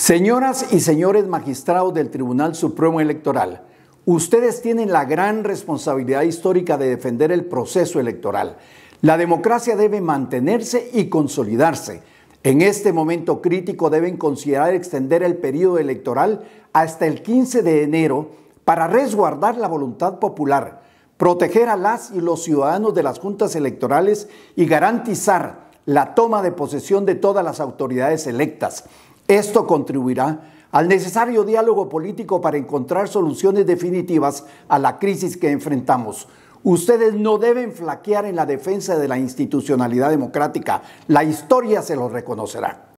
Señoras y señores magistrados del Tribunal Supremo Electoral, ustedes tienen la gran responsabilidad histórica de defender el proceso electoral. La democracia debe mantenerse y consolidarse. En este momento crítico deben considerar extender el periodo electoral hasta el 15 de enero para resguardar la voluntad popular, proteger a las y los ciudadanos de las juntas electorales y garantizar la toma de posesión de todas las autoridades electas. Esto contribuirá al necesario diálogo político para encontrar soluciones definitivas a la crisis que enfrentamos. Ustedes no deben flaquear en la defensa de la institucionalidad democrática. La historia se lo reconocerá.